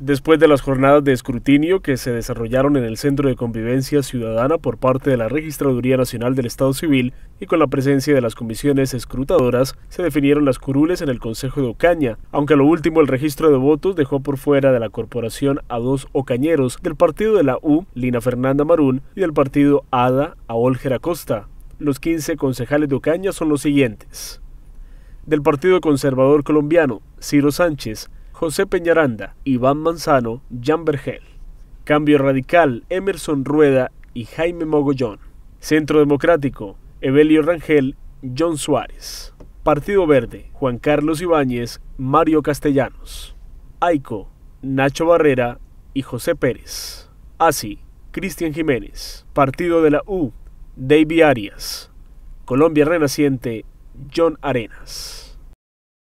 Después de las jornadas de escrutinio que se desarrollaron en el Centro de Convivencia Ciudadana por parte de la Registraduría Nacional del Estado Civil y con la presencia de las comisiones escrutadoras, se definieron las curules en el Consejo de Ocaña, aunque a lo último el registro de votos dejó por fuera de la corporación a dos ocañeros del partido de la U, Lina Fernanda Marún, y del partido ADA, a Olger Acosta. Los 15 concejales de Ocaña son los siguientes. Del Partido Conservador Colombiano, Ciro Sánchez, José Peñaranda, Iván Manzano, Jan Vergel. Cambio Radical, Emerson Rueda y Jaime Mogollón. Centro Democrático, Evelio Rangel, John Suárez. Partido Verde, Juan Carlos Ibáñez, Mario Castellanos. AICO, Nacho Barrera y José Pérez. ASI, Cristian Jiménez. Partido de la U, David Arias. Colombia Renaciente, John Arenas.